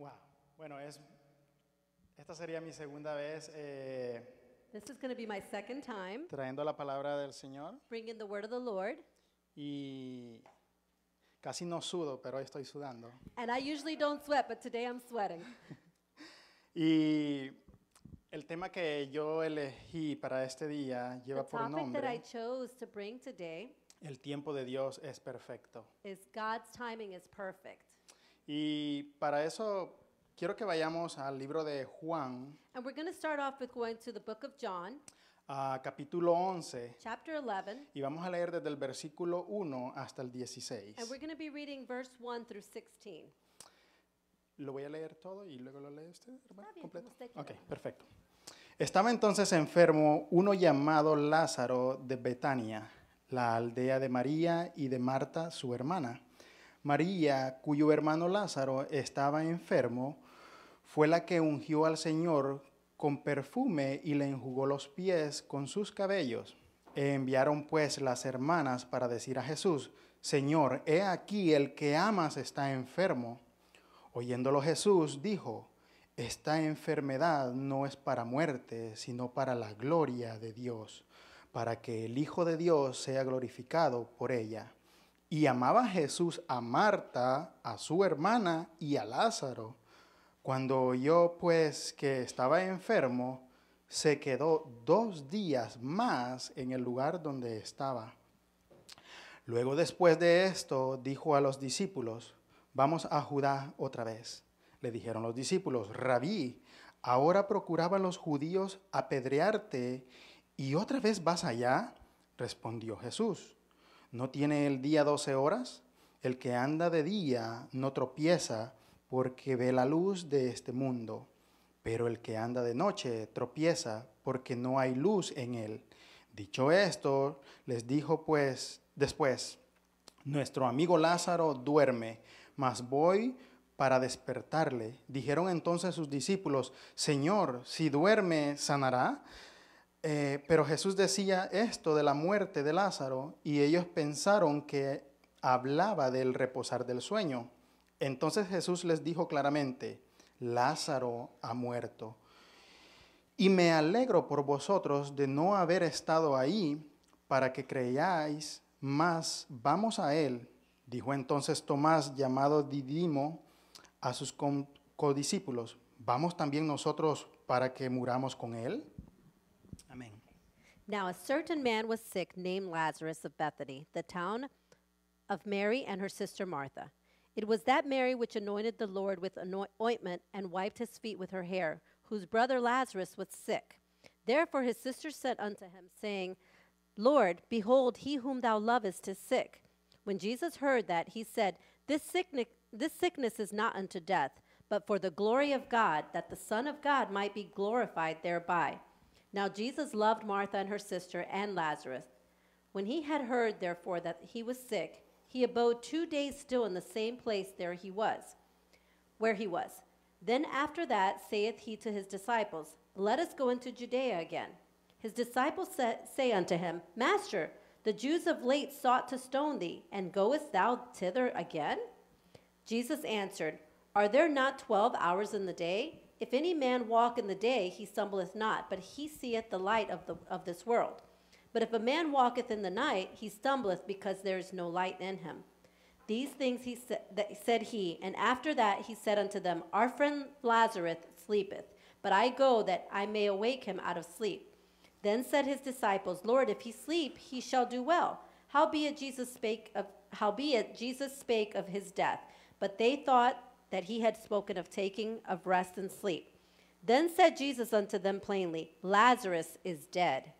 Wow. Bueno, es esta sería mi segunda vez eh, This is going to be my second time trayendo la palabra del Señor bringing the word of the Lord. y casi no sudo, pero hoy estoy sudando. And I usually don't sweat, but today I'm sweating. y el tema que yo elegí para este día lleva the por topic that I nombre chose to bring today El tiempo de Dios es perfecto. is God's timing is perfect. Y para eso quiero que vayamos al libro de Juan, capítulo 11, y vamos a leer desde el versículo 1 hasta el 16. Lo voy a leer todo y luego lo lee usted, hermano, completo. Ok, perfecto. Estaba entonces enfermo uno llamado Lázaro de Betania, la aldea de María y de Marta, su hermana. María, cuyo hermano Lázaro estaba enfermo, fue la que ungió al Señor con perfume y le enjugó los pies con sus cabellos. E enviaron pues las hermanas para decir a Jesús, Señor, he aquí el que amas está enfermo. Oyéndolo Jesús dijo, esta enfermedad no es para muerte, sino para la gloria de Dios, para que el Hijo de Dios sea glorificado por ella. Y amaba Jesús a Marta, a su hermana y a Lázaro. Cuando oyó pues que estaba enfermo, se quedó dos días más en el lugar donde estaba. Luego después de esto dijo a los discípulos, vamos a Judá otra vez. Le dijeron los discípulos, rabí, ahora procuraban los judíos apedrearte y otra vez vas allá, respondió Jesús ¿No tiene el día doce horas? El que anda de día no tropieza porque ve la luz de este mundo, pero el que anda de noche tropieza porque no hay luz en él. Dicho esto, les dijo pues después, nuestro amigo Lázaro duerme, mas voy para despertarle. Dijeron entonces sus discípulos, Señor, si duerme, sanará. Eh, pero Jesús decía esto de la muerte de Lázaro y ellos pensaron que hablaba del reposar del sueño. Entonces Jesús les dijo claramente, Lázaro ha muerto. Y me alegro por vosotros de no haber estado ahí para que creyáis, mas vamos a él. Dijo entonces Tomás, llamado Didimo, a sus codiscípulos, ¿vamos también nosotros para que muramos con él? Now a certain man was sick named Lazarus of Bethany, the town of Mary and her sister Martha. It was that Mary which anointed the Lord with ointment and wiped his feet with her hair, whose brother Lazarus was sick. Therefore his sister said unto him, saying, Lord, behold, he whom thou lovest is sick. When Jesus heard that, he said, This sickness, this sickness is not unto death, but for the glory of God, that the Son of God might be glorified thereby. Now Jesus loved Martha and her sister and Lazarus. When he had heard, therefore, that he was sick, he abode two days still in the same place there he was, where he was. Then after that saith he to his disciples, Let us go into Judea again. His disciples say, say unto him, Master, the Jews of late sought to stone thee, and goest thou thither again? Jesus answered, Are there not twelve hours in the day? If any man walk in the day, he stumbleth not, but he seeth the light of, the, of this world. But if a man walketh in the night, he stumbleth, because there is no light in him. These things he sa- said he, and after that he said unto them, Our friend Lazarus sleepeth, but I go that I may awake him out of sleep. Then said his disciples, Lord, if he sleep, he shall do well. Howbeit Jesus spake of howbeit Jesus spake of his death, but they thought that he had spoken of taking of rest and sleep. Then said Jesus unto them plainly, Lazarus is dead.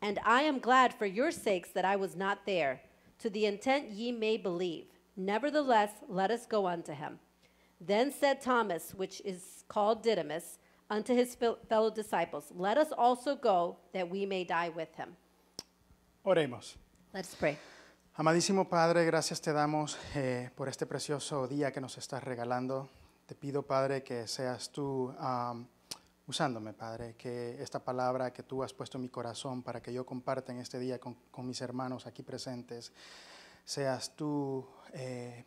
And I am glad for your sakes that I was not there, to the intent ye may believe. Nevertheless, let us go unto him. Then said Thomas, which is called Didymus, unto his fellow disciples, Let us also go, that we may die with him. Oremos. Let's pray. Amadísimo Padre, gracias te damos eh, por este precioso día que nos estás regalando. Te pido, Padre, que seas tú usándome, Padre, que esta palabra que tú has puesto en mi corazón para que yo comparta en este día con, mis hermanos aquí presentes, seas tú eh,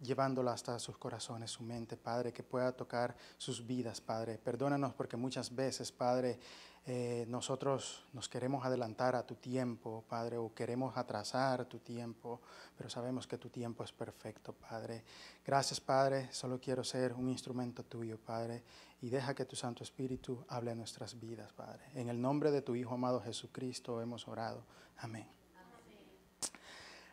llevándola hasta sus corazones, su mente, Padre, que pueda tocar sus vidas, Padre. Perdónanos porque muchas veces, Padre, eh, nosotros nos queremos adelantar a tu tiempo, Padre, o queremos atrasar tu tiempo, pero sabemos que tu tiempo es perfecto, Padre. Gracias, Padre, solo quiero ser un instrumento tuyo, Padre, y deja que tu Santo Espíritu hable en nuestras vidas, Padre. En el nombre de tu Hijo amado Jesucristo hemos orado. Amén. Amén.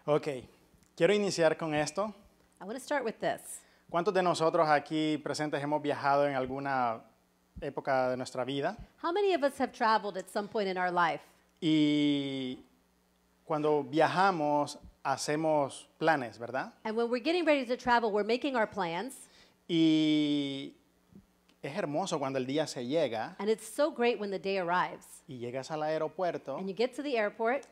Ok, quiero iniciar con esto. I want to start with this. ¿Cuántos de nosotros aquí presentes hemos viajado en alguna época de nuestra vida? How many of us have traveled at some point in our life? Y cuando viajamos hacemos planes, ¿verdad? And when we're getting ready to travel, we're making our plans. Y es hermoso cuando el día se llega. And it's so great when the day arrives. Y llegas al aeropuerto. And you get to the airport.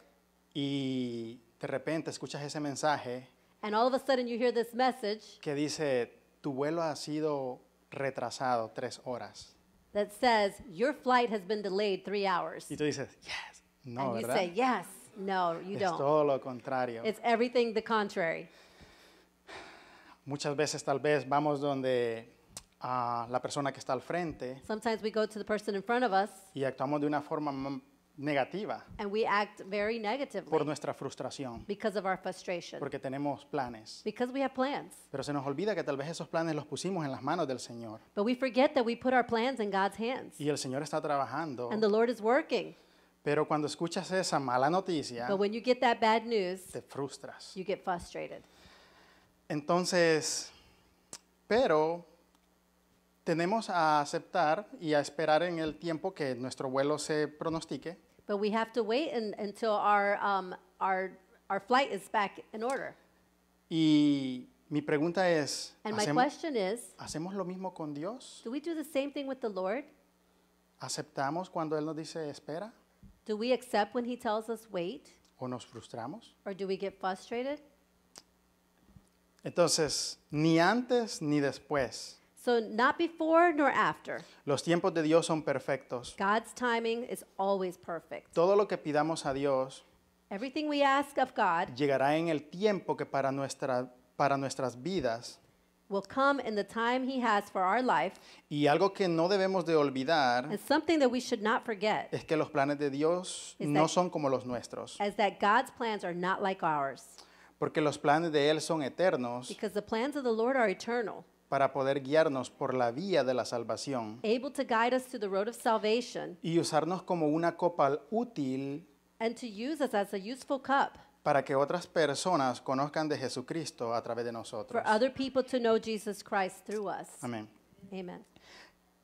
Y de repente escuchas ese mensaje And all of a sudden you hear this message que dice, tu vuelo ha sido retrasado tres horas. that says, your flight has been delayed three hours. Y tú dices, yes, no, and you say, yes, no, you es don't. todo lo contrario. It's everything the contrary. Muchas veces tal vez vamos donde a ah, la persona que está al frente Sometimes we go to the person in front of us y actuamos de una forma negativa. Por nuestra frustración. Porque tenemos planes. Pero se nos olvida que tal vez esos planes los pusimos en las manos del Señor. Y el Señor está trabajando. Pero cuando escuchas esa mala noticia, te frustras. Entonces, pero tenemos a aceptar y a esperar en el tiempo que nuestro vuelo se pronostique. But we have to wait in, until our, um, our, our flight is back in order. Y mi pregunta es, And my question is, ¿hacemos lo mismo con Dios? do we do the same thing with the Lord? ¿Aceptamos cuando Él nos dice espera? Do we accept when he tells us wait? ¿O nos frustramos? Or do we get frustrated? Entonces, ni antes ni después So not before nor after. Los tiempos de Dios son perfectos. God's timing is always perfect. Todo lo que pidamos a Dios Everything we ask of God llegará en el tiempo que para, nuestra, para nuestras vidas will come in the time he has for our life. Y algo que no debemos de olvidar and something that we should not forget es que los planes de Dios no that, son como los nuestros. As that God's plans are not like ours. Porque los planes de Él son eternos. Because the plans of the Lord are eternal para poder guiarnos por la vía de la salvación y usarnos como una copa útil para que otras personas conozcan de Jesucristo a través de nosotros. Amén.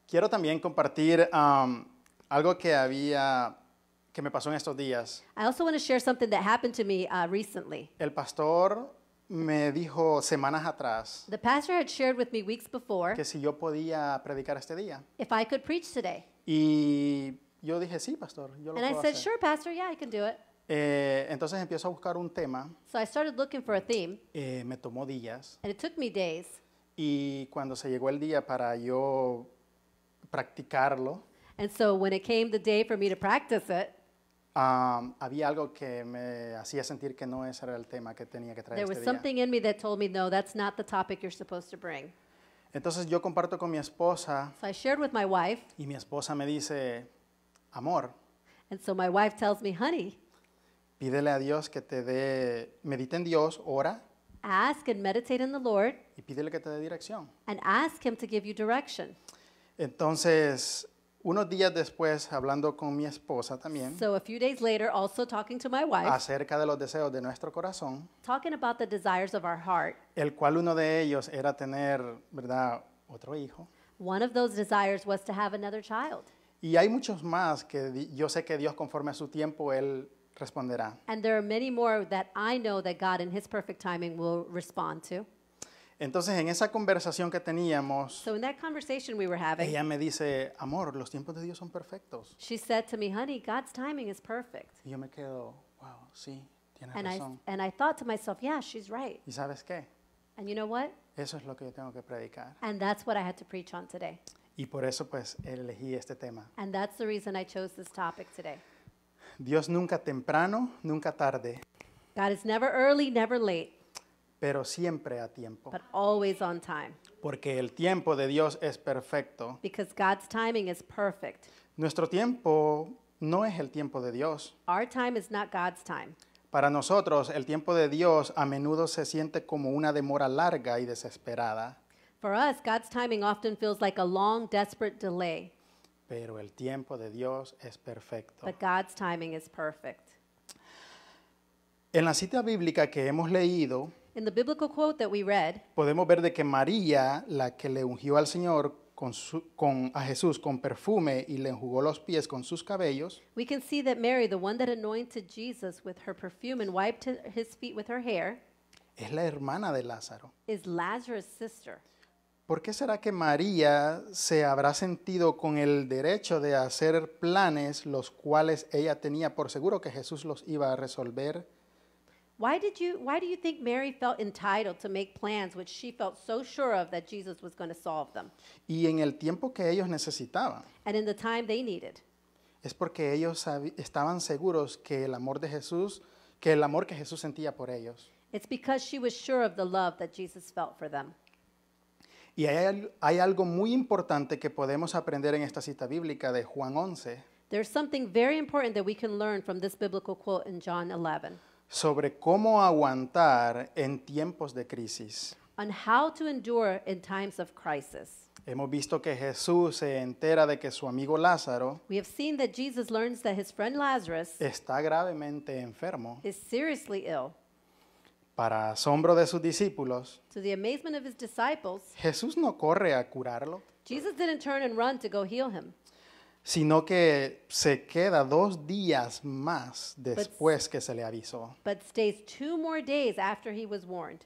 Quiero también compartir um, algo que había que me pasó en estos días. Uh, El pastor me dijo semanas atrás The pastor had shared with me weeks before que si yo podía predicar este día. if I could preach today. Y yo dije, sí, pastor, yo lo And I puedo said, hacer. sure, pastor, yeah, I can do it. Eh, entonces empiezo a buscar un tema, So I started looking for a theme, eh, me tomó días, and it took me days. y cuando se llegó el día para yo practicarlo, And so when it came the day for me to practice it, había algo que me hacía sentir que no ese era el tema que tenía que traer me me Entonces yo comparto con mi esposa wife, y mi esposa me dice, amor, me, "Honey, pídele a Dios que te dé, medita en Dios, ora y pídele que te dé dirección. and ask Entonces unos días después, hablando con mi esposa también, So a few days later, also talking to my wife, acerca de los deseos de nuestro corazón, talking about the desires of our heart. el cual uno de ellos era tener, ¿verdad?, otro hijo. One of those desires was to have another child. Y hay muchos más que yo sé que Dios conforme a su tiempo, Él responderá. And there are many more that I know that God, in His perfect timing, will respond to. Entonces, en esa conversación que teníamos, So in that conversation we were having, ella me dice, amor, los tiempos de Dios son perfectos. she said to me, "Honey, God's timing is perfect." Y yo me quedo, wow, sí, tiene And I razón. and I thought to myself, "Yeah, she's right." ¿Y sabes qué? And you know what? Eso es lo que yo tengo que predicar. And that's what I had to preach on today. Y por eso pues elegí este tema. And that's the reason I chose this topic today. Dios nunca temprano, nunca tarde. God is never early, never late pero siempre a tiempo. Porque el tiempo de Dios es perfecto. Nuestro tiempo no es el tiempo de Dios. Para nosotros, el tiempo de Dios a menudo se siente como una demora larga y desesperada, pero el tiempo de Dios es perfecto. En la cita bíblica que hemos leído, podemos ver de que María, la que le ungió al Señor a Jesús con perfume y le enjugó los pies con sus cabellos, es la hermana de Lázaro. ¿Por qué será que María se habrá sentido con el derecho de hacer planes los cuales ella tenía por seguro que Jesús los iba a resolver? Why, did you, why do you think Mary felt entitled to make plans which she felt so sure of that Jesus was going to solve them? Y en el tiempo que ellos necesitaban. And in the time they needed. Es porque ellos estaban seguros que el amor de Jesús, que el amor que Jesús sentía por ellos. It's because she was sure of the love that Jesus felt for them. Y hay, hay algo muy importante que podemos aprender en esta cita bíblica de Juan 11. There's something very important that we can learn from this biblical quote in John 11. sobre cómo aguantar en tiempos de crisis. Hemos visto que Jesús se entera de que su amigo Lázaro está gravemente enfermo. seriously ill. Para asombro de sus discípulos, Jesús no corre a curarlo sino que se queda dos días más después que se le avisó. but stays two more days after he was warned.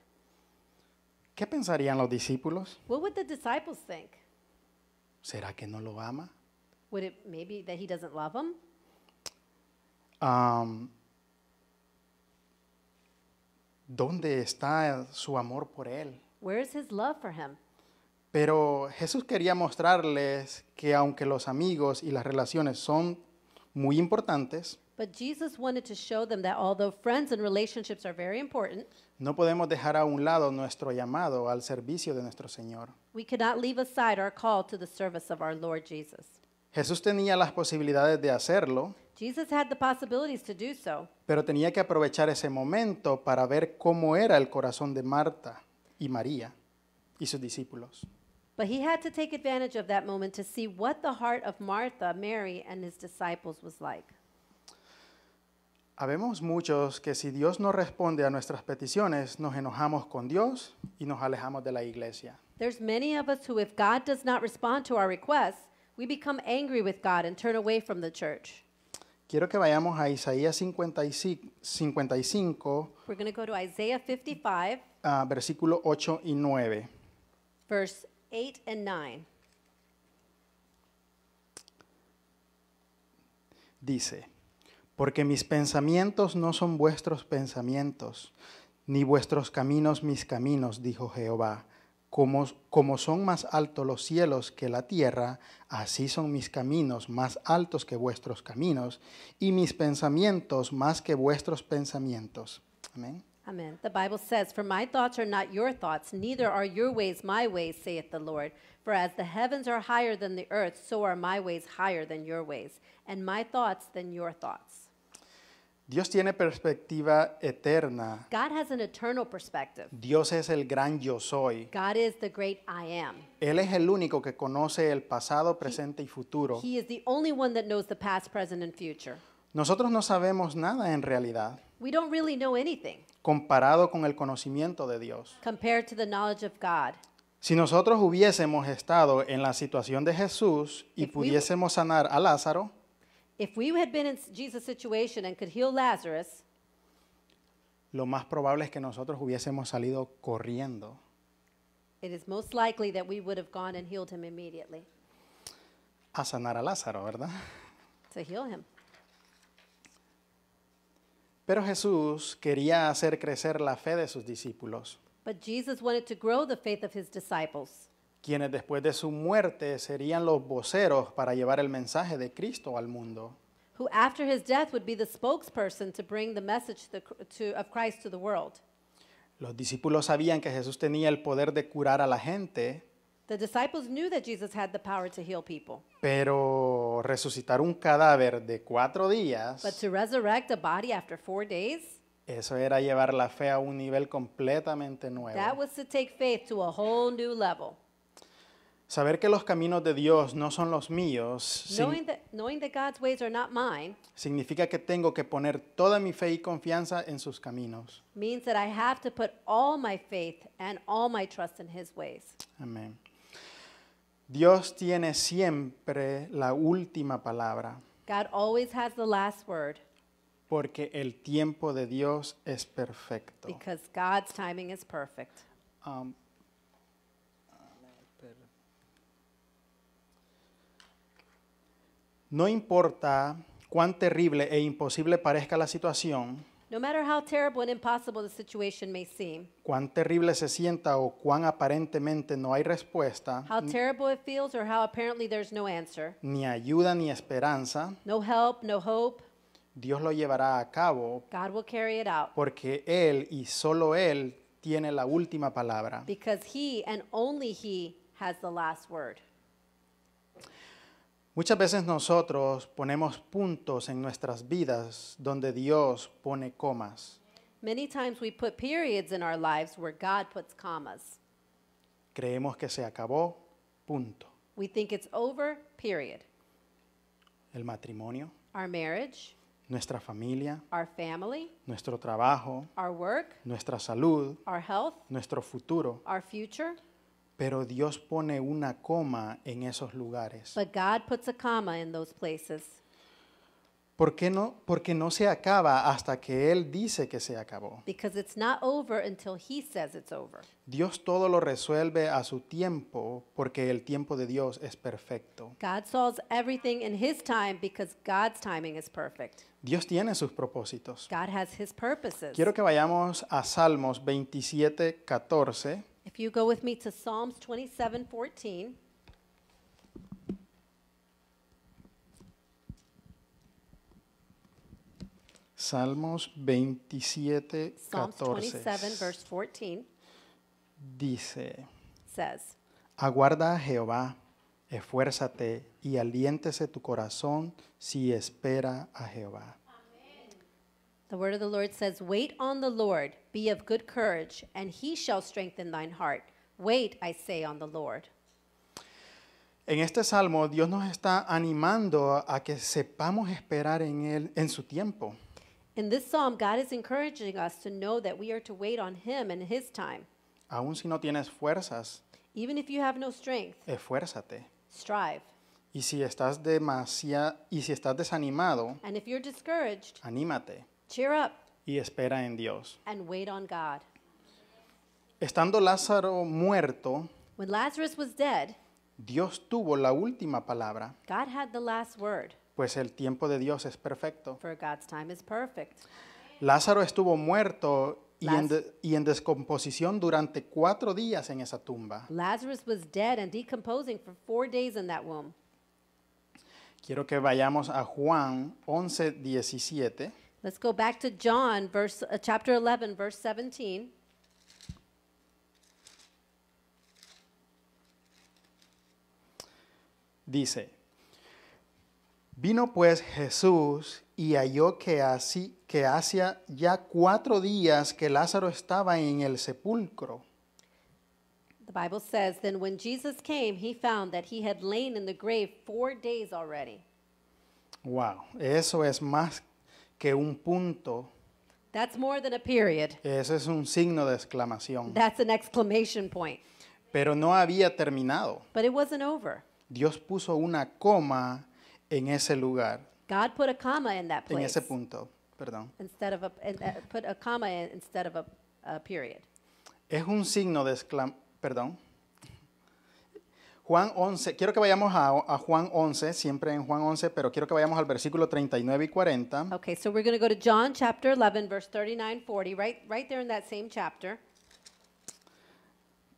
¿Qué pensarían los discípulos? What would the disciples think? ¿Será que no lo ama? Would it maybe that he doesn't love him? Um, ¿Dónde está su amor por él? Where is his love for him? Pero Jesús quería mostrarles que aunque los amigos y las relaciones son muy importantes, no podemos dejar a un lado nuestro llamado al servicio de nuestro Señor. Jesús tenía las posibilidades de hacerlo, pero tenía que aprovechar ese momento para ver cómo era el corazón de Marta y María y sus discípulos. But he had to take advantage of that moment to see what the heart of Martha, Mary, and his disciples was like. Habemos muchos que si Dios no responde a nuestras peticiones, nos enojamos con Dios y nos alejamos de la iglesia. There's many of us who if God does not respond to our requests, we become angry with God and turn away from the church. Quiero que vayamos a Isaías 55. We're going to go to Isaiah 55. Uh, versículo 8 y 9. Verse Dice, porque mis pensamientos no son vuestros pensamientos, ni vuestros caminos mis caminos, dijo Jehová. Como, como, son más altos los cielos que la tierra, así son mis caminos más altos que vuestros caminos, y mis pensamientos más que vuestros pensamientos. Amén. Amen. The Bible says, For my thoughts are not your thoughts, neither are your ways my ways, saith the Lord. For as the heavens are higher than the earth, so are my ways higher than your ways, and my thoughts than your thoughts. Dios tiene perspectiva eterna. God has an eternal perspective. Dios es el gran yo soy. God is the great I am. Él es el único que conoce el pasado, presente he, y futuro. He is the only one that knows the past, present and future. Nosotros no sabemos nada en realidad. We don't really know anything. comparado con el conocimiento de Dios. Si nosotros hubiésemos estado en la situación de Jesús y pudiésemos sanar a Lázaro, lo más probable es que nosotros hubiésemos salido corriendo. a sanar a Lázaro, ¿verdad? Pero Jesús quería hacer crecer la fe de sus discípulos, quienes después de su muerte serían los voceros para llevar el mensaje de Cristo al mundo. Los discípulos sabían que Jesús tenía el poder de curar a la gente, The disciples knew that Jesus had the power to heal people. Pero resucitar un cadáver de cuatro días, But to resurrect a body after four days, eso era llevar la fe a un nivel completamente nuevo. that was to take faith to a whole new level. Saber que los caminos de Dios no son los míos Knowing that, knowing that God's ways are not mine significa que tengo que poner toda mi fe y confianza en sus caminos. means that I have to put all my faith and all my trust in His ways. Amén. Dios tiene siempre la última palabra. God always has the last word. Porque el tiempo de Dios es perfecto. Because God's timing is perfect. Um, no importa cuán terrible e imposible parezca la situación, No matter how terrible and impossible the situation may seem, Cuán terrible se sienta o cuán aparentemente no hay respuesta, how terrible it feels, or how apparently there's no answer, ni ayuda ni esperanza, no help, no hope, Dios lo llevará a cabo God will carry it out porque Él y solo Él tiene la última palabra. because He and only He has the last word. Muchas veces nosotros ponemos puntos en nuestras vidas donde Dios pone comas. Many times we put periods in our lives where God puts commas. Creemos que se acabó, punto. We think it's over, period. El matrimonio, Our marriage, nuestra familia, our family, nuestro trabajo, our work, nuestra salud, our health, nuestro futuro, our future. Pero Dios pone una coma en esos lugares. ¿Por qué no? Porque no se acaba hasta que Él dice que se acabó. Dios todo lo resuelve a su tiempo porque el tiempo de Dios es perfecto. Dios tiene sus propósitos. Quiero que vayamos a Salmos 27, 14. If you go with me to Psalms 27 14. Salmos 27, 14. Psalms 27, verse 14. Dice: Aguarda a Jehová, esfuérzate y aliéntese tu corazón si espera a Jehová. The word of the Lord says, Wait on the Lord, be of good courage, and he shall strengthen thine heart. Wait, I say, on the Lord. En este salmo, Dios nos está animando a que sepamos esperar en él en su tiempo. In this psalm, God is encouraging us to know that we are to wait on him in his time. Aun si no tienes fuerzas, even if you have no strength, esfuérzate. Strive. Y si estás demasiado y si estás desanimado, and if you're discouraged, anímate. Cheer up y espera en Dios. and Estando Lázaro muerto, Dios tuvo la última palabra, God had the last word, pues el tiempo de Dios es perfecto. for God's time is perfect. Lázaro estuvo muerto y en, descomposición durante cuatro días en esa tumba. Quiero que vayamos a Juan 11, 17. Let's go back to John, verse, uh, chapter 11, verse 17. Dice, vino pues Jesús y halló que, así, que hacía ya cuatro días que Lázaro estaba en el sepulcro. The Bible says, Then when Jesus came, he found that he had lain in the grave four days already. Wow, eso es más que un punto. Ese es un signo de exclamación. Pero no había terminado. Dios puso una coma en ese lugar. En ese punto, perdón. Es un signo de exclamación, perdón. Juan 11, quiero que vayamos a, Juan 11, siempre en Juan 11, pero quiero que vayamos al versículo 39 y 40. Okay, so we're going to go to John chapter 11 verse 39 40, right right there in that same chapter.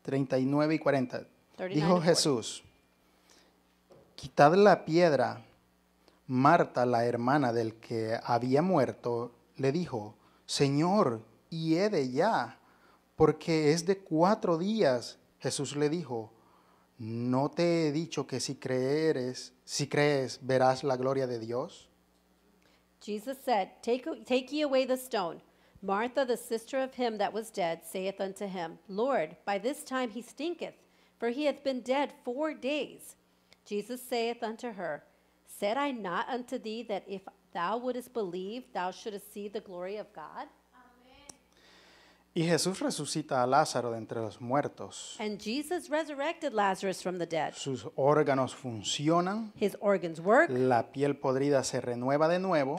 39 y 40. Dijo Jesús: Quitad la piedra. Marta, la hermana del que había muerto, le dijo: Señor, de ya, porque es de cuatro días. Jesús le dijo: ¿No te he dicho que si creeres, si crees, verás la gloria de Dios? Jesus said, take, take ye away the stone. Martha, the sister of him that was dead, saith unto him, Lord, by this time he stinketh, for he hath been dead four days. Jesus saith unto her, Said I not unto thee that if thou wouldest believe, thou shouldest see the glory of God? Y Jesús resucita a Lázaro de entre los muertos. Sus órganos funcionan. La piel podrida se renueva de nuevo.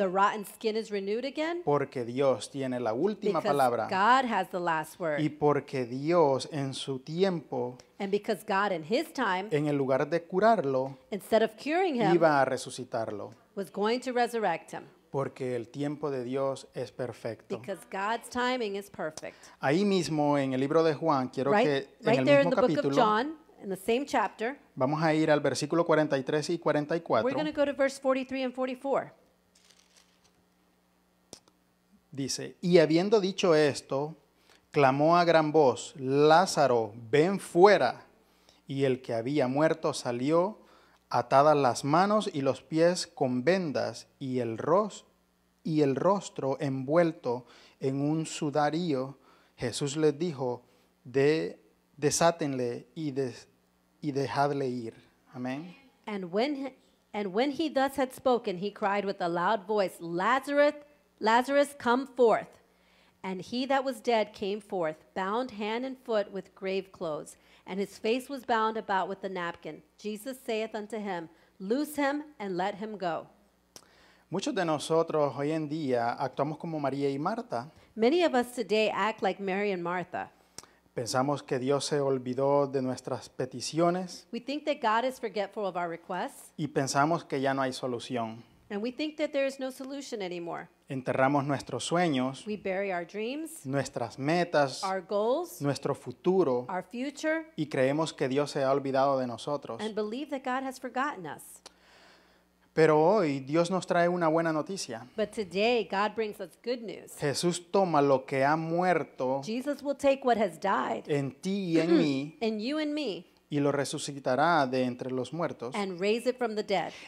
Porque Dios tiene la última palabra. Y porque Dios en su tiempo en el lugar de curarlo, iba a resucitarlo. Porque el tiempo de Dios es perfecto. Ahí mismo en el libro de Juan, quiero que en el mismo capítulo vamos a ir al versículo 43 y 44. 44. Dice, "Y habiendo dicho esto, clamó a gran voz, Lázaro, ven fuera." Y el que había muerto salió atadas las manos y los pies con vendas y el, y el rostro envuelto en un sudario Jesús les dijo, de, desátenle y, dejadle ir. Amén. And when, and when he thus had spoken, he cried with a loud voice, Lazarus, Lazarus, come forth. And he that was dead came forth, bound hand and foot with grave clothes, and his face was bound about with a napkin. Jesus saith unto him, Loose him and let him go. Muchos de nosotros hoy en día actuamos como María y Marta. Many of us today act like Mary and Martha. Pensamos que Dios se olvidó de nuestras peticiones. We think that God is forgetful of our requests. Y pensamos que ya no hay solución. And we think that there is no solution anymore. Enterramos nuestros sueños, We bury our dreams, nuestras metas, our goals, nuestro futuro our future, y creemos que Dios se ha olvidado de nosotros. and believe that God has forgotten us. Pero hoy Dios nos trae una buena noticia. But today, God brings us good news. Jesús toma lo que ha muerto Jesus will take what has died en ti y en mí en you and me y lo resucitará de entre los muertos.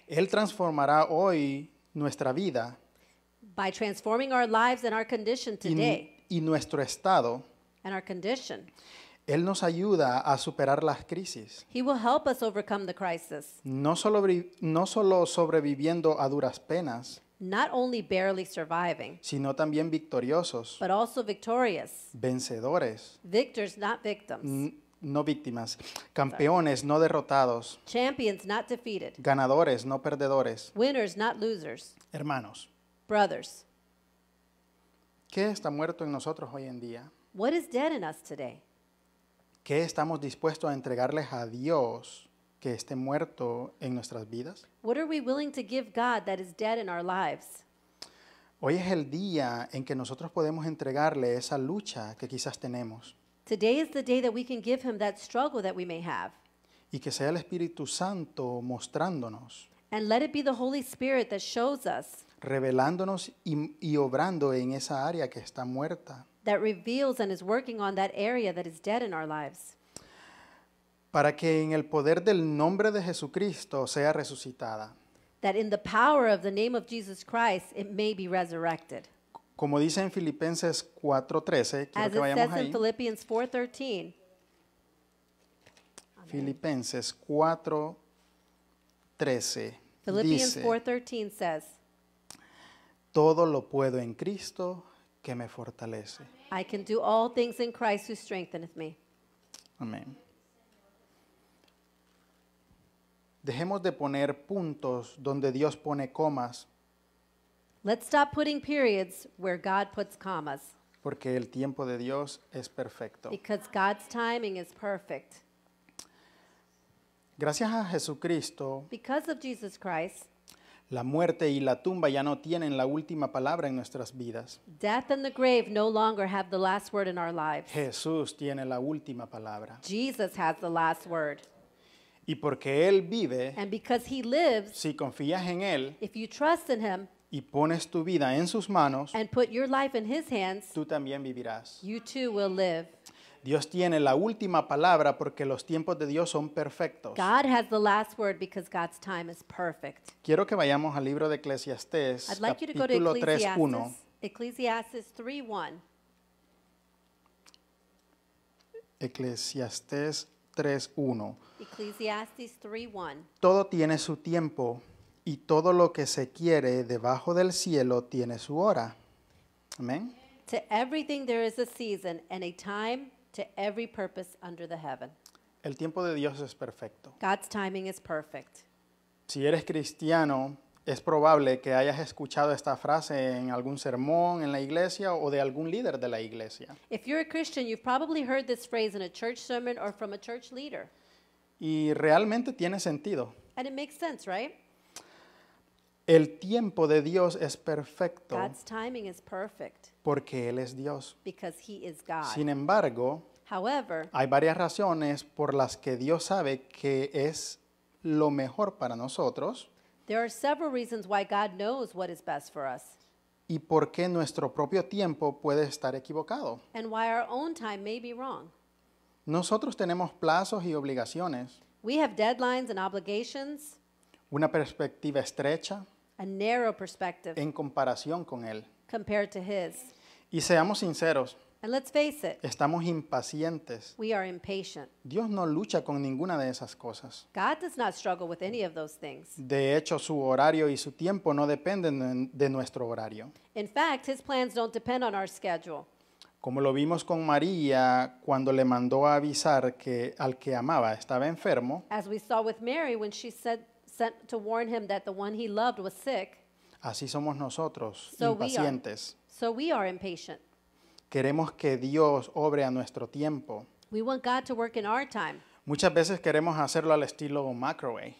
Él transformará hoy nuestra vida y, nuestro estado. Él nos ayuda a superar las crisis, no solo, no solo sobreviviendo a duras penas, sino también victoriosos, vencedores, Victors, not victims no víctimas, campeones, no derrotados, ganadores, no perdedores, hermanos, brothers. ¿Qué está muerto en nosotros hoy en día? ¿Qué estamos dispuestos a entregarles a Dios que esté muerto en nuestras vidas? Hoy es el día en que nosotros podemos entregarle esa lucha que quizás tenemos. Today is the day that we can give him that struggle that we may have. Y que sea el Espíritu Santo mostrándonos. And let it be the Holy Spirit that shows us. Revelándonos y, y obrando en esa área que está muerta. That reveals and is working on that area that is dead in our lives. Para que en el poder del nombre de Jesucristo sea resucitada. That in the power of the name of Jesus Christ it may be resurrected. Como dice en Filipenses 4:13, quiero As que it vayamos says ahí. Filipenses Philippians 4:13. Filipenses 4:13 Filipenses dice, 4:13 says, todo lo puedo en Cristo que me fortalece. I can do all things in Christ who strengtheneth me. Amén. Dejemos de poner puntos donde Dios pone comas Let's stop putting periods where God puts commas. Porque el tiempo de Dios es perfecto. Because God's timing is perfect. Gracias a Jesucristo, Because of Jesus Christ, la muerte y la tumba ya no tienen la última palabra en nuestras vidas. Death and the grave no longer have the last word in our lives. Jesús tiene la última palabra. Jesus has the last word. Y porque Él vive, And because he lives, si confías en Él, if you trust in him, y pones tu vida en sus manos, tú también vivirás. Dios tiene la última palabra porque los tiempos de Dios son perfectos. Quiero que vayamos al libro de Eclesiastés, capítulo 3.1. Eclesiastés 3.1. 3:1. Todo tiene su tiempo y todo lo que se quiere debajo del cielo tiene su hora. Amén. To everything there is a season and a time to every purpose under the heaven. El tiempo de Dios es perfecto. God's timing is perfect. Si eres cristiano, es probable que hayas escuchado esta frase en algún sermón en la iglesia o de algún líder de la iglesia. If you're a Christian, you've probably heard this phrase in a church sermon or from a church leader. Y realmente tiene sentido. And it makes sense, right? El tiempo de Dios es perfecto porque Él es Dios. Sin embargo, hay varias razones por las que Dios sabe que es lo mejor para nosotros y por qué nuestro propio tiempo puede estar equivocado. Nosotros tenemos plazos y obligaciones, una perspectiva estrecha, a narrow perspective en comparación con Él. Y seamos sinceros, And let's face it, estamos impacientes. Dios no lucha con ninguna de esas cosas. De hecho, su horario y su tiempo no dependen de- nuestro horario. Como lo vimos con María cuando le mandó a avisar que al que amaba estaba enfermo, sent to warn him that the one he loved was sick. Así somos nosotros, So we are. impacientes. So we are impatient. Queremos que Dios obre a nuestro tiempo. We want God to work in our time. Muchas veces queremos hacerlo al estilo microwave.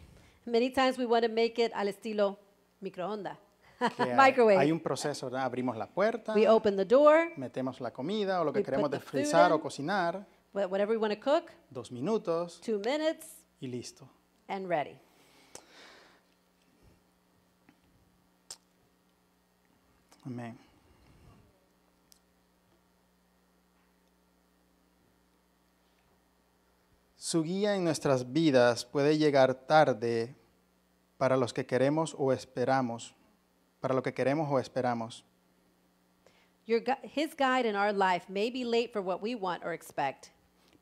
Many times we want to make it al estilo microonda, microwave. hay- un proceso, ¿verdad? abrimos la puerta, We open the door, metemos la comida o lo que queremos put desfrizar o cocinar, wha- whatever we want to cook, dos minutos two minutes, y listo. and ready. Amén. Su guía en nuestras vidas puede llegar tarde para los que queremos o esperamos, para lo que queremos o esperamos. his guide in our life may be late for what we want or expect,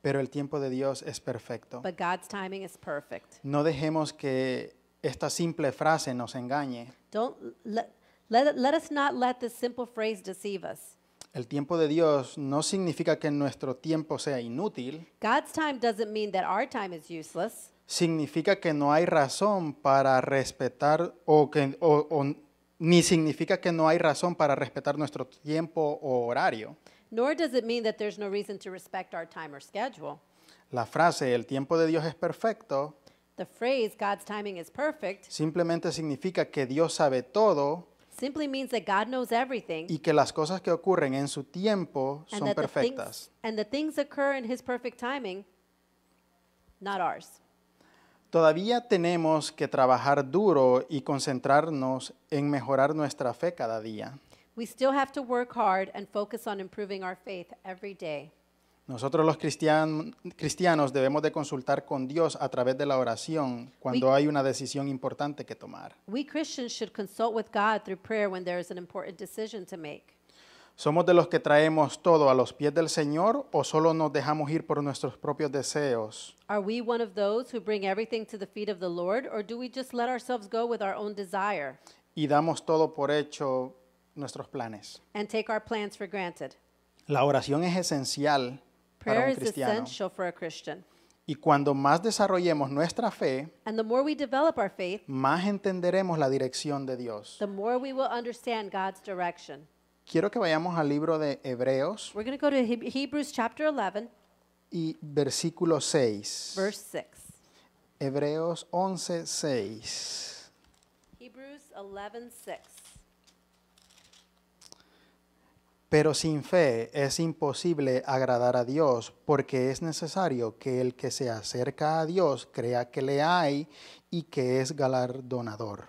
Pero el tiempo de Dios es perfecto. but God's timing is perfect. No dejemos que esta simple frase nos engañe. Don't let, Let, let us not let this simple phrase deceive us. El tiempo de Dios no significa que nuestro tiempo sea inútil. God's time doesn't mean that our time is useless. Significa que no hay razón para respetar o que ni significa que no hay razón para respetar nuestro tiempo o horario. Nor does it mean that there's no reason to respect our time or schedule. La frase el tiempo de Dios es perfecto The phrase God's timing is perfect simplemente significa que Dios sabe todo simply means that God knows everything. Y que las cosas que ocurren en su tiempo and son that the things- and the things occur in His perfect timing, not ours. Todavía tenemos que trabajar duro y concentrarnos en mejorar nuestra fe cada día. We still have to work hard and focus on improving our faith every day. Nosotros los cristianos debemos de consultar con Dios a través de la oración cuando hay una decisión importante que tomar. ¿Somos de los que traemos todo a los pies del Señor o solo nos dejamos ir por nuestros propios deseos? Y damos todo por hecho nuestros planes. La oración es esencial y cuando más desarrollemos nuestra fe, we our faith, más entenderemos la dirección de Dios. we will God's Quiero que vayamos al libro de Hebreos y versículo 6. Hebreos 11, 6. Pero sin fe es imposible agradar a Dios, porque es necesario que el que se acerca a Dios crea que le hay y que es galardonador.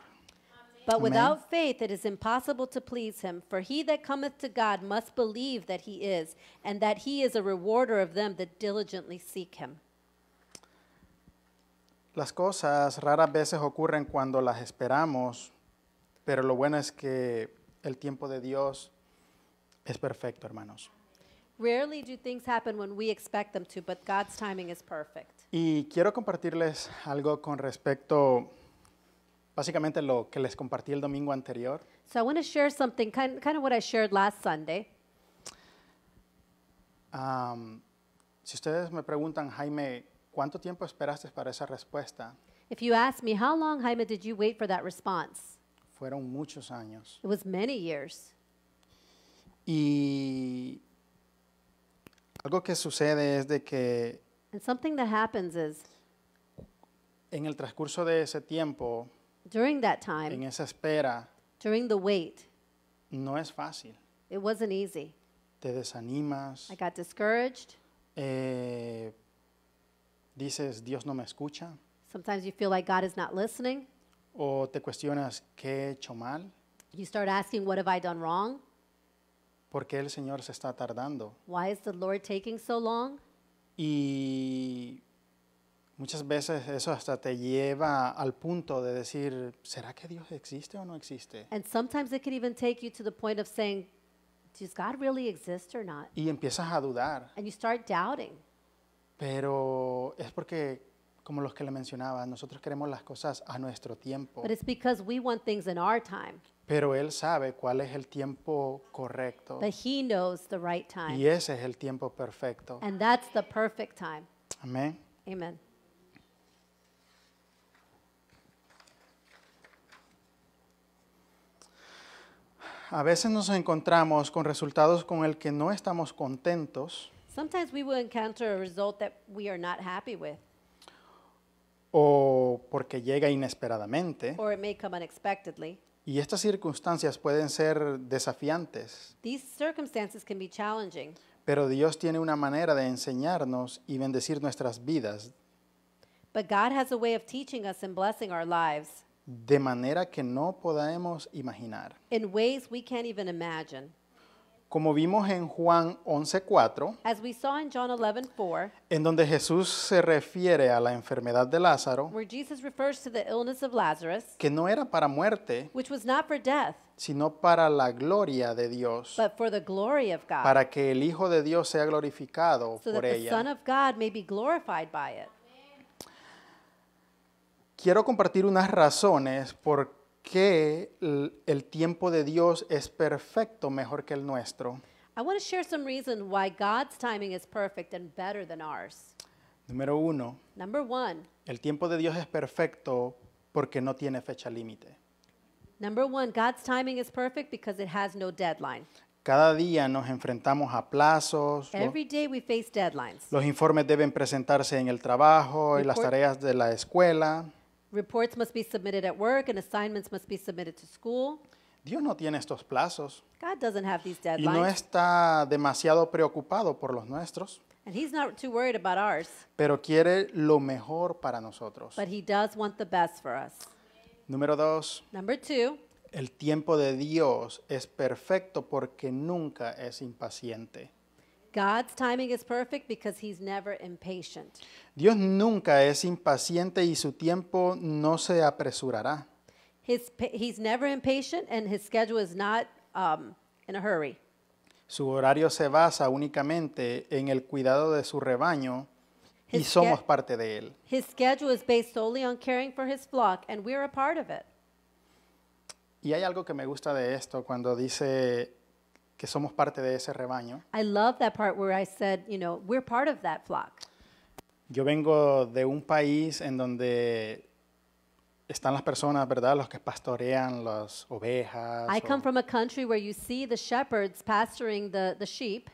But without faith it is impossible to please him, for he that cometh to God must believe that he is, and that he is a rewarder of them that diligently seek him. Las cosas raras veces ocurren cuando las esperamos, pero lo bueno es que el tiempo de Dios es perfecto, hermanos. Rarely do things happen when we expect them to, but God's timing is perfect. Y quiero compartirles algo con respecto básicamente lo que les compartí el domingo anterior. So I want to share something kind, of what I shared last Sunday. Um, si ustedes me preguntan, Jaime, ¿cuánto tiempo esperaste para esa respuesta? If you ask me how long Jaime did you wait for that response? Fueron muchos años. It was many years. Y algo que sucede es de que And something that happens is en el transcurso de ese tiempo, during that en esa espera, during the wait, no es fácil. it wasn't easy. Te desanimas, I got discouraged. eh, dices Dios no me escucha, Sometimes you feel like God is not listening. o te cuestionas qué he hecho mal, You start asking, What have I done wrong? ¿Por qué el Señor se está tardando? Why is the Lord taking so long? Y muchas veces eso hasta te lleva al punto de decir, ¿será que Dios existe o no existe? And sometimes it can even take you to the point of saying, does God really exist or not? Y empiezas a dudar. And you start doubting. Pero es porque como los que le mencionaba, nosotros queremos las cosas a nuestro tiempo. But it's because we want things in our time. Pero él sabe cuál es el tiempo correcto. But he knows the right time. Y ese es el tiempo perfecto. And that's the perfect time. Amén. Amen. A veces nos encontramos con resultados con el que no estamos contentos. Sometimes we will encounter a result that we are not happy with. O porque llega inesperadamente. Or it may come unexpectedly y estas circunstancias pueden ser desafiantes. Pero Dios tiene una manera de enseñarnos y bendecir nuestras vidas. De manera que no podemos imaginar como vimos en Juan 11:4, en donde Jesús se refiere a la enfermedad de Lázaro, que no era para muerte, sino para la gloria de Dios, para que el Hijo de Dios sea glorificado por ella. Quiero compartir unas razones por que el, tiempo de Dios es perfecto, mejor que el nuestro. I want to share some reason why God's timing is perfect and better than ours. Número uno. Number one. El tiempo de Dios es perfecto porque no tiene fecha límite. Number one, God's timing is perfect because it has no deadline. Cada día nos enfrentamos a plazos. Every day we face deadlines. Los informes deben presentarse en el trabajo, y las tareas de la escuela. Reports must be submitted at work and assignments must be submitted to school. Dios no tiene estos plazos. God doesn't have these deadlines. Y no está demasiado preocupado por los nuestros. And he's not too worried about ours. Pero quiere lo mejor para nosotros. But he does want the best for us. Número dos. Number two. El tiempo de Dios es perfecto porque nunca es impaciente. God's timing is perfect because he's never impatient. Dios nunca es impaciente y su tiempo no se apresurará. His, he's never impatient and his schedule is not um, in a hurry. Su horario se basa únicamente en el cuidado de su rebaño y somos parte de él. His schedule is based solely on caring for his flock and we're a part of it. Y hay algo que me gusta de esto cuando dice que somos parte de ese rebaño. I love that part where I said, you know, we're part of that flock. Yo vengo de un país en donde están las personas, ¿verdad? Los que pastorean las ovejas. I come o- from a country where you see the shepherds pasturing the, the sheep,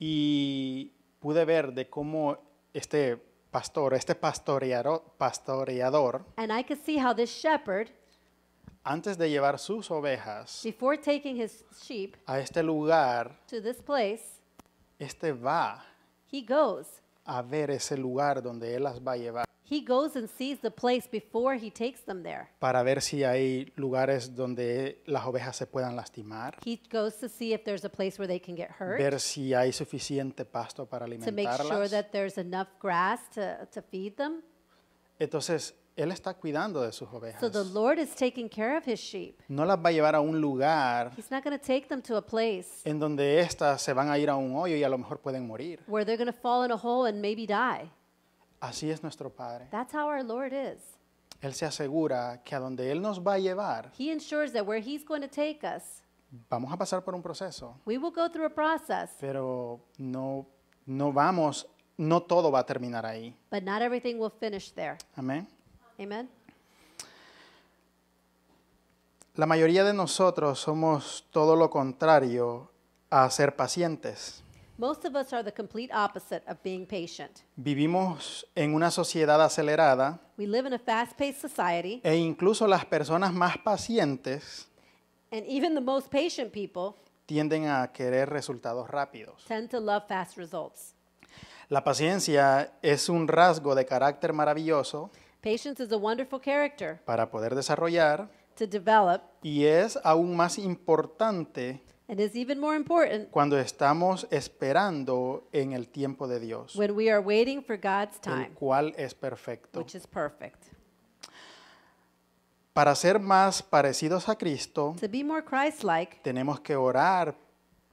y pude ver de cómo este pastor, este pastoreador, pastoreador and I could see how this shepherd antes de llevar sus ovejas before taking his sheep a este lugar, to this place, este va he goes. a ver ese lugar donde él las va a llevar. He goes and sees the place before he takes them there. Para ver si hay lugares donde las ovejas se puedan lastimar. He goes to see if there's a place where they can get hurt. Ver si hay suficiente pasto para alimentarlas. To make sure that there's enough grass to, to feed them. Entonces, él está cuidando de sus ovejas. So the Lord is taking care of his sheep. No las va a llevar a un lugar He's not going to take them to a place en donde éstas se van a ir a un hoyo y a lo mejor pueden morir. where they're going to fall in a hole and maybe die. Así es nuestro Padre. That's how our Lord is. Él se asegura que a donde Él nos va a llevar, He ensures that where he's going to take us, vamos a pasar por un proceso, we will go through a process, pero no, no vamos, no todo va a terminar ahí. but not everything will finish there. Amén. La mayoría de nosotros somos todo lo contrario a ser pacientes. Most of us are the complete opposite of being patient. Vivimos en una sociedad acelerada We live in a fast-paced society, e incluso las personas más pacientes and even the most patient people tienden a querer resultados rápidos. tend to love fast results. La paciencia es un rasgo de carácter maravilloso is a wonderful character para poder desarrollar y es aún más importante cuando estamos esperando en el tiempo de Dios, when el cual es perfecto. Para ser más parecidos a Cristo, tenemos que orar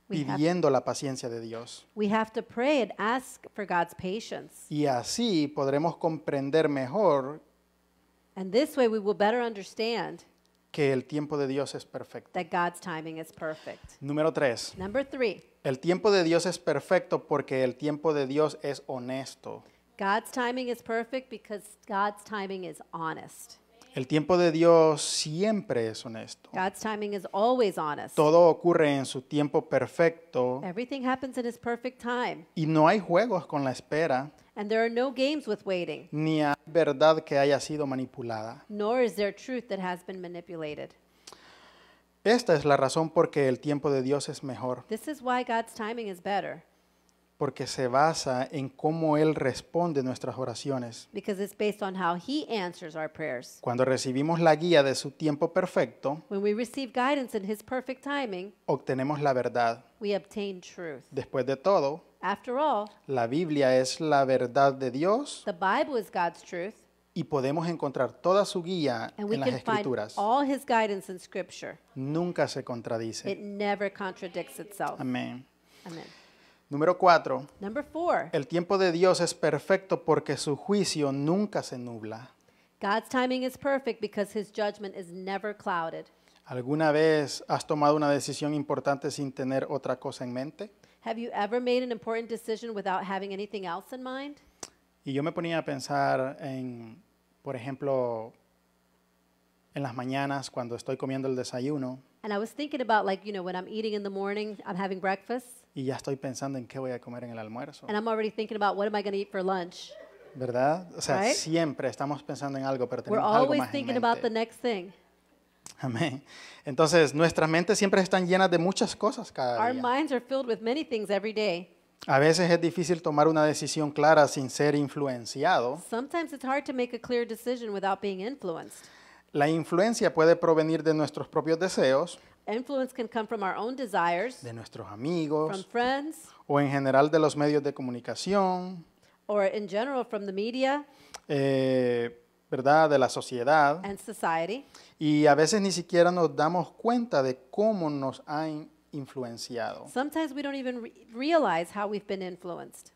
pidiendo la paciencia de Dios. We have to pray and ask for God's patience. Y así podremos comprender mejor And this way we will better understand que el tiempo de Dios es perfecto. that God's timing is perfect. Número tres, Number three, el tiempo de Dios es perfecto porque el tiempo de Dios es honesto. God's timing is perfect because God's timing is honest. El tiempo de Dios siempre es honesto. Todo ocurre en su tiempo perfecto. Y no hay juegos con la espera. Ni hay verdad que haya sido manipulada. Esta es la razón por qué el tiempo de Dios es mejor porque se basa en cómo Él responde nuestras oraciones. Cuando recibimos la guía de su tiempo perfecto, obtenemos la verdad. Después de todo, la Biblia es la verdad de Dios y podemos encontrar toda su guía en las Escrituras. Nunca se contradice. Amén. Número cuatro. Number four. El tiempo de Dios es perfecto porque su juicio nunca se nubla. God's timing is perfect because his judgment is never clouded. ¿Alguna vez has tomado una decisión importante sin tener otra cosa en mente? Have you ever made an important decision without having anything else in mind? Y yo me ponía a pensar en, por ejemplo, en las mañanas cuando estoy comiendo el desayuno. And I was thinking about like, you know, when I'm eating in the morning, I'm having breakfast. Y ya estoy pensando en qué voy a comer en el almuerzo. And I'm already thinking about what am I going to eat for lunch. ¿Verdad? O sea, right? siempre estamos pensando en algo, pero tenemos algo más en mente. about the next thing. Amén. Entonces, nuestras mentes siempre están llenas de muchas cosas cada Our minds are filled with many things every day. A veces es difícil tomar una decisión clara sin ser influenciado. Sometimes it's hard to make a clear decision without being influenced. La influencia puede provenir de nuestros propios deseos. Influence can come from our own desires, de nuestros amigos, from friends, o en general de los medios de comunicación, or in general from the media eh, ¿verdad? De la sociedad. and society. Y a veces ni siquiera nos damos cuenta de cómo nos han influenciado. Sometimes we don't even re- realize how we've been influenced.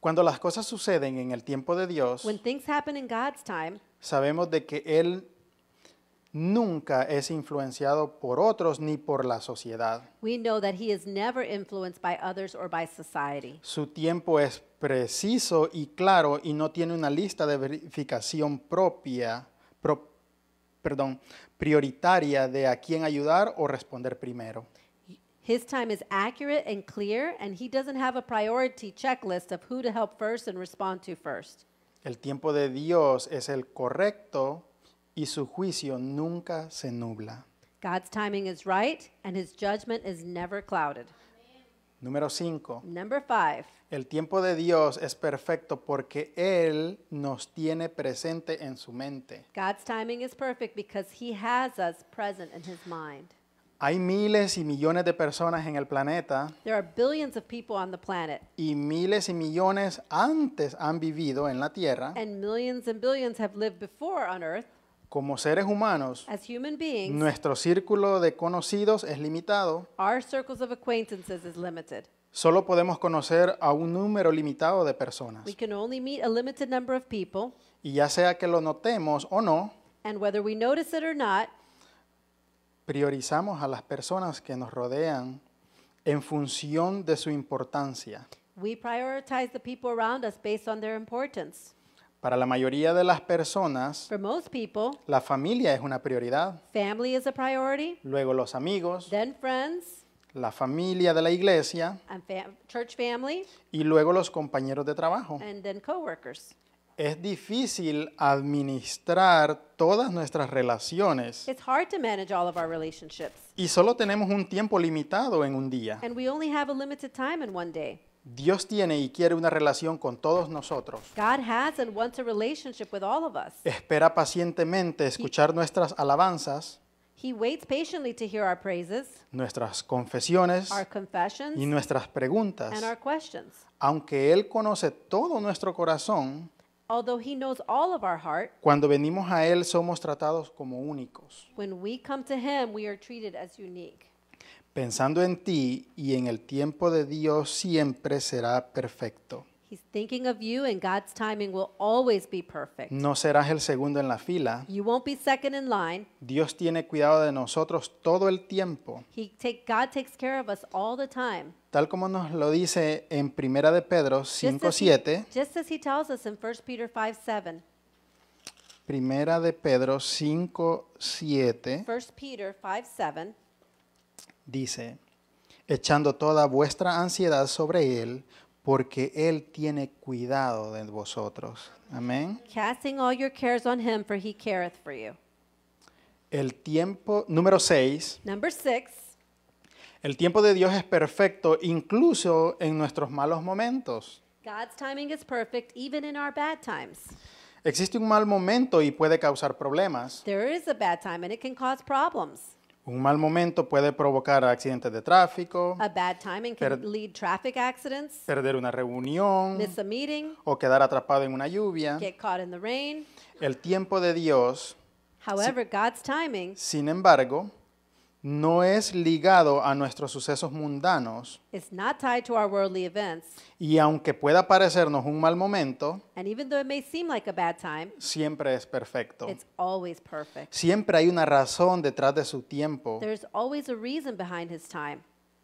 Cuando las cosas suceden en el tiempo de Dios, When things happen in God's time, sabemos de que Él nunca es influenciado por otros ni por la sociedad. Su tiempo es preciso y claro y no tiene una lista de verificación propia, perdón, prioritaria de a quién ayudar o responder primero. His time is accurate and clear and he doesn't have a checklist of who to help first and El tiempo de Dios es el correcto y su juicio nunca se nubla. God's timing is right and his judgment is never clouded. Número 5. El tiempo de Dios es perfecto porque él nos tiene presente en su mente. God's timing is perfect because he has us present in his mind. Hay miles y millones de personas en el planeta. There are billions of people on the planet. Y miles y millones antes han vivido en la Tierra. And millions and billions have lived before on earth como seres humanos, nuestro círculo de conocidos es limitado. Solo podemos conocer a un número limitado de personas. Y ya sea que lo notemos o no, priorizamos a las personas que nos rodean en función de su importancia. Para la mayoría de las personas, la familia es una prioridad. Luego los amigos, la familia de la iglesia y luego los compañeros de trabajo. Es difícil administrar todas nuestras relaciones y solo tenemos un tiempo limitado en un día. Dios tiene y quiere una relación con todos nosotros. Espera pacientemente escuchar nuestras alabanzas. nuestras confesiones y nuestras preguntas. Aunque Él conoce todo nuestro corazón, cuando venimos a Él somos tratados como únicos. When we come to him, we are treated Pensando en ti y en el tiempo de Dios siempre será perfecto. He's thinking of you and God's timing will always be perfect. No serás el segundo en la fila. You won't be second in line. Dios tiene cuidado de nosotros todo el tiempo. He take, God takes care of us all the time. Tal como nos lo dice en Primera de Pedro 5:7. Just as he tells us in 1 Peter 5:7. Primera de Pedro 5:7. 1 Peter 5:7 dice, echando toda vuestra ansiedad sobre Él, porque Él tiene cuidado de vosotros. Amén. Casting all your cares on Him, for He careth for you. El tiempo, número 6. Number 6. El tiempo de Dios es perfecto, incluso en nuestros malos momentos. God's timing is perfect, even in our bad times. Existe un mal momento y puede causar problemas. There is a bad time and it can cause problems. Un mal momento puede provocar accidentes de tráfico. Perder una reunión. O quedar atrapado en una lluvia. El tiempo de Dios. Sin embargo, no es ligado a nuestros sucesos mundanos. Y aunque pueda parecernos un mal momento, siempre es perfecto. Siempre hay una razón detrás de su tiempo.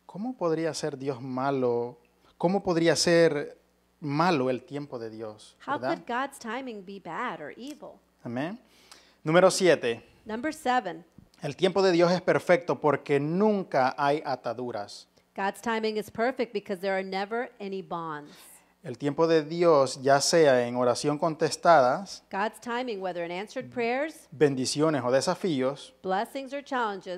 ¿Cómo podría ser Dios malo? ¿Cómo podría ser malo el tiempo de Dios? Amén. Número siete. 7. El tiempo de Dios es perfecto porque nunca hay ataduras. God's timing is perfect because there are never any bonds. El tiempo de Dios, ya sea en oración contestadas, bendiciones o desafíos,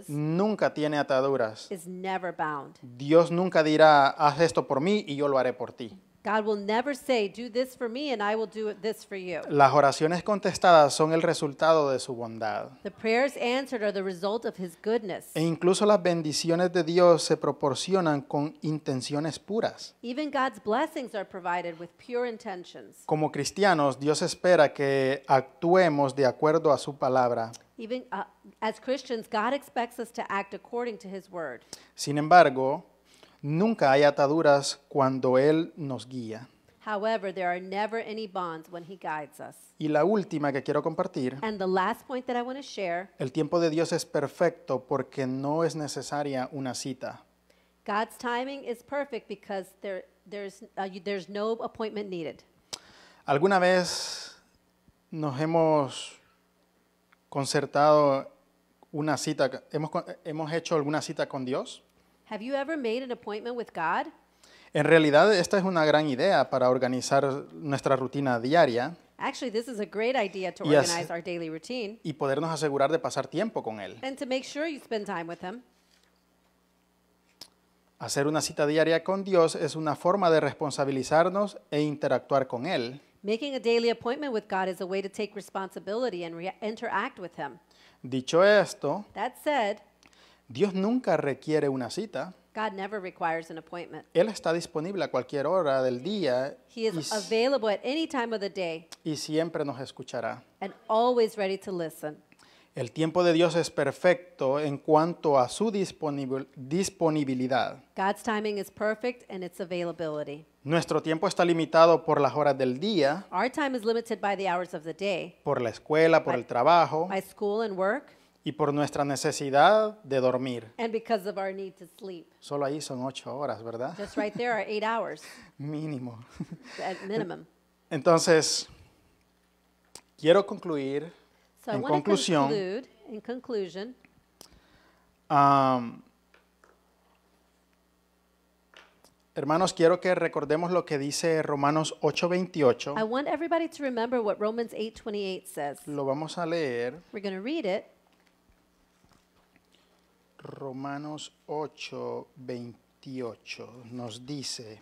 nunca tiene ataduras. Is never bound. Dios nunca dirá, haz esto por mí y yo lo haré por ti. God will never say, do this for me and I will do this for you. Las oraciones contestadas son el resultado de su bondad. The prayers answered are the result of his goodness. E incluso las bendiciones de Dios se proporcionan con intenciones puras. Even God's blessings are provided with pure intentions. Como cristianos, Dios espera que actuemos de acuerdo a su palabra. Even uh, as Christians, God expects us to act according to his word. Sin embargo, Nunca hay ataduras cuando Él nos guía. However, there are never any bonds when he guides us. Y la última que quiero compartir. El tiempo de Dios es perfecto porque no es necesaria una cita. God's timing is perfect because there there's uh, there's no appointment needed. ¿Alguna vez nos hemos concertado una cita, hemos, hemos hecho alguna cita con Dios? Have you ever made an appointment with God? En realidad, esta es una gran idea para organizar nuestra rutina diaria Actually, this is a great idea to organize our daily routine y podernos asegurar de pasar tiempo con Él. and to make sure you spend time with Him. Hacer una cita diaria con Dios es una forma de responsabilizarnos e interactuar con Él. Making a daily appointment with God is a way to take responsibility and re- interact with Him. Dicho esto, That said, Dios nunca requiere una cita. Él está disponible a cualquier hora del día. y, siempre nos escuchará. El tiempo de Dios es perfecto en cuanto a su disponibilidad. Nuestro tiempo está limitado por las horas del día. Por la escuela, por el trabajo y por nuestra necesidad de dormir. and because of our need to sleep. Solo ahí son ocho horas, ¿verdad? Just right there are eight hours Mínimo. at minimum. Entonces, quiero concluir So I En want to conclusión- conclude in conclusion um, hermanos, quiero que recordemos lo que dice Romanos I want everybody to remember what Romans 8:28 says. Lo vamos a leer We're going to read it Romanos 8, 28 nos dice,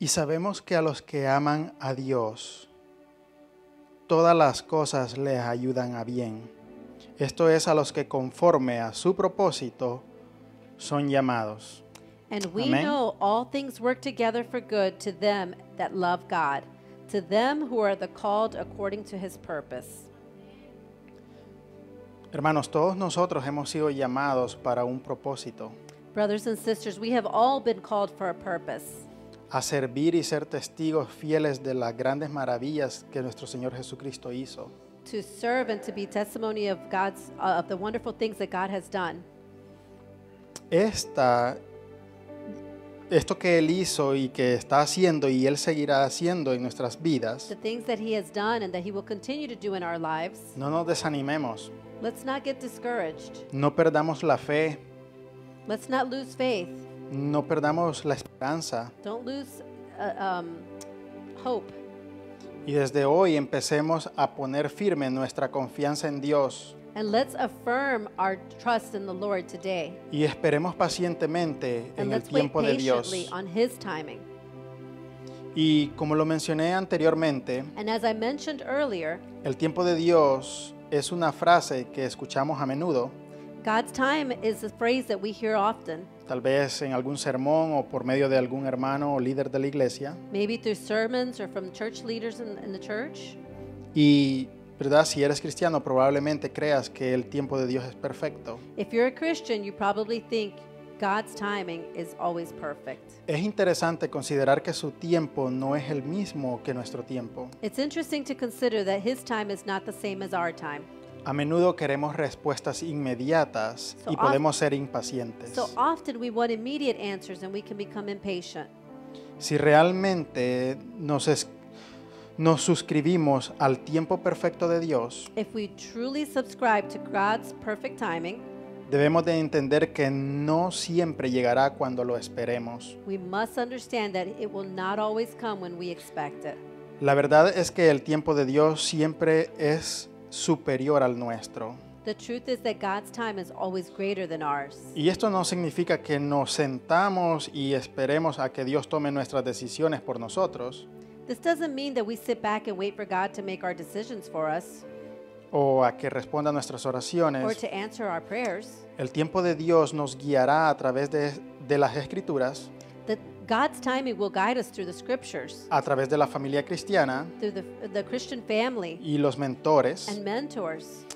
y sabemos que a los que aman a Dios, todas las cosas les ayudan a bien. Esto es a los que conforme a su propósito son llamados. And we Amen. know all things work together for good to them that love God, to them who are the called according to his purpose. Hermanos, todos nosotros hemos sido llamados para un propósito. Brothers and sisters, we have all been called for a purpose. a servir y ser testigos fieles de las grandes maravillas que nuestro Señor Jesucristo hizo. To serve and to be testimony of God's uh, of the wonderful things that God has done. Esta esto que él hizo y que está haciendo y él seguirá haciendo en nuestras vidas. No nos desanimemos. No perdamos la fe. No perdamos la esperanza. Uh, um, y desde hoy empecemos a poner firme nuestra confianza en Dios. Y esperemos pacientemente en el tiempo de Dios. Y como lo mencioné anteriormente, el tiempo de Dios es una frase que escuchamos a menudo, God's time is a phrase that we hear often, tal vez en algún sermón o por medio de algún hermano o líder de la iglesia, maybe through sermons or from church leaders in the church. y si eres cristiano, probablemente creas que el tiempo de Dios es perfecto. Es interesante considerar que su tiempo no es el mismo que nuestro tiempo. A menudo queremos respuestas inmediatas y podemos ser impacientes. Si realmente nos es nos suscribimos al tiempo perfecto de Dios, debemos de entender que no siempre llegará cuando lo esperemos. La verdad es que el tiempo de Dios siempre es superior al nuestro. Y esto no significa que nos sentamos y esperemos a que Dios tome nuestras decisiones por nosotros. This doesn't mean that we sit back and wait for God to make our decisions for us o a que responda nuestras oraciones. or to answer our prayers. El tiempo de Dios nos guiará a través de, de las escrituras, That God's timing will guide us through the scriptures, a través de la familia cristiana through the, the Christian family y los mentores. and mentors.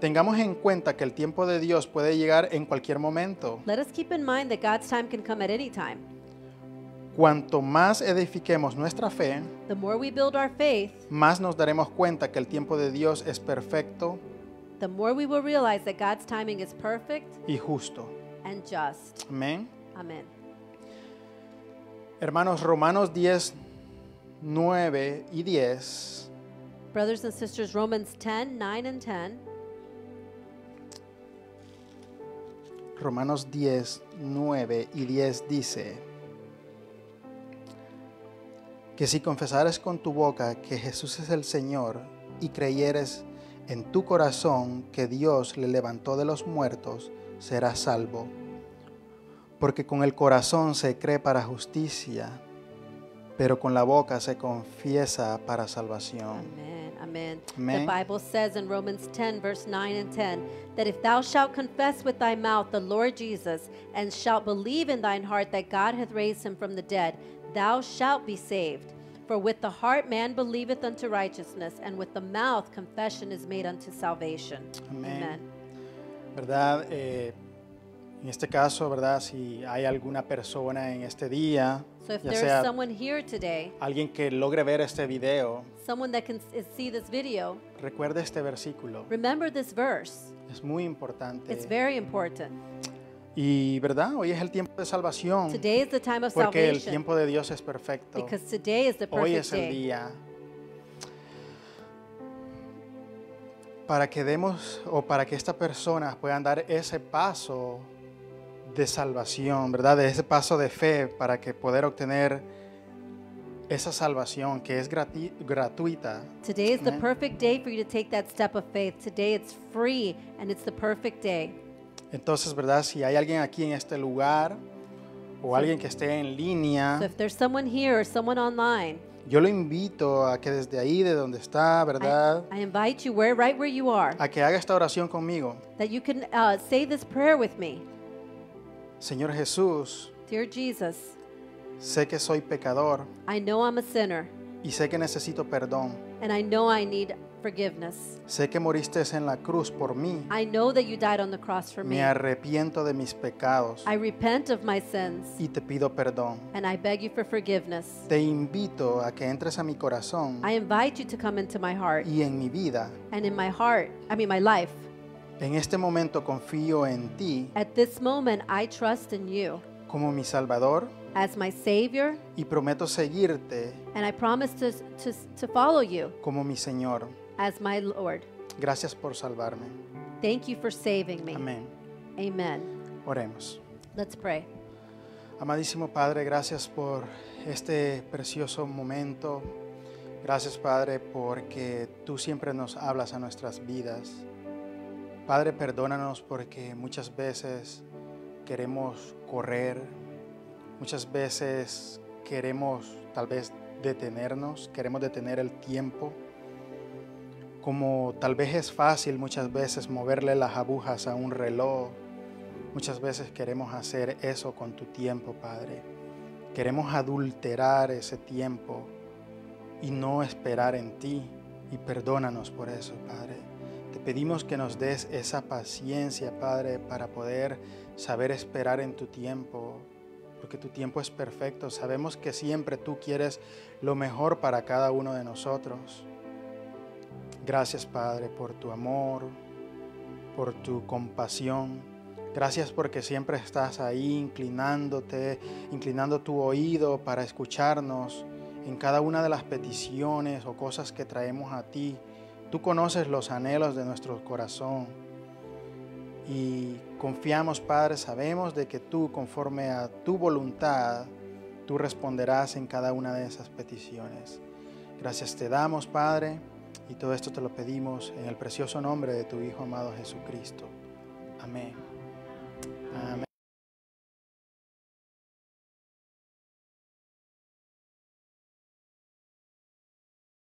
Tengamos en cuenta que el tiempo de Dios puede llegar en cualquier momento. Let us keep in mind that God's time can come at any time cuanto más edifiquemos nuestra fe, más nos daremos cuenta que el tiempo de Dios es perfecto y justo. Amén. Hermanos, Romanos 10, 9 y 10. Brothers and sisters, Romans 10, 9 and 10. Romanos 10, 9 y 10 dice que si confesares con tu boca que Jesús es el Señor y creyeres en tu corazón que Dios le levantó de los muertos, serás salvo. Porque con el corazón se cree para justicia, pero con la boca se confiesa para salvación. Amen. Amen. Amen. The Bible says in Romans 10, verse 9 and 10, that if thou shalt confess with thy mouth the Lord Jesus, and shalt believe in thine heart that God hath raised him from the dead, thou shalt be saved. For with the heart man believeth unto righteousness, and with the mouth confession is made unto salvation. Amén. Amen. ¿Verdad? Eh, en este caso, ¿verdad? Si hay alguna persona en este día, so if ya there sea is someone here today, alguien que logre ver este video, someone that can see this video, recuerda este versículo. Remember this verse. Es muy importante. It's very important. Y verdad, hoy es el tiempo de salvación. porque el tiempo de Dios es perfecto. hoy es el día para que demos o para que estas personas puedan dar ese paso de salvación, ¿verdad? De ese paso de fe para que poder obtener esa salvación que es gratu gratuita. Today is the perfect day for you to take that step of faith. Today it's free and it's the perfect day. Entonces, ¿verdad? Si hay alguien aquí en este lugar o alguien que esté en línea, yo lo invito a que desde ahí, de donde está, ¿verdad? A que haga esta oración conmigo. Uh, Señor Jesús, sé que soy pecador y sé que necesito perdón forgiveness. Sé que moriste en la cruz por mí. I know that you died on the cross for me. Me arrepiento de mis pecados. I repent of my sins. Y te pido perdón. And I beg you for forgiveness. Te invito a que entres a mi corazón. I invite you to come into my heart. Y en mi vida. And in my heart, I mean my life. En este momento confío en ti. At this moment I trust in you. Como mi Salvador. As my Savior. Y prometo seguirte. And I promise to, to, to follow you. Como mi Señor as my Lord. Gracias por salvarme. Thank you for saving me. Amén. Amen. Oremos. Let's pray. Amadísimo Padre, gracias por este precioso momento. Gracias Padre porque tú siempre nos hablas a nuestras vidas. Padre, perdónanos porque muchas veces queremos correr, muchas veces queremos tal vez detenernos, queremos detener el tiempo como tal vez es fácil muchas veces moverle las agujas a un reloj, muchas veces queremos hacer eso con tu tiempo, Padre. Queremos adulterar ese tiempo y no esperar en ti. Y perdónanos por eso, Padre. Te pedimos que nos des esa paciencia, Padre, para poder saber esperar en tu tiempo, porque tu tiempo es perfecto. Sabemos que siempre tú quieres lo mejor para cada uno de nosotros. Gracias Padre por tu amor, por tu compasión. Gracias porque siempre estás ahí inclinándote, inclinando tu oído para escucharnos en cada una de las peticiones o cosas que traemos a ti. Tú conoces los anhelos de nuestro corazón y confiamos, Padre, sabemos de que tú, conforme a tu voluntad, tú responderás en cada una de esas peticiones. Gracias te damos, Padre y todo esto te lo pedimos en el precioso nombre de tu Hijo amado Jesucristo. Amén. Amén.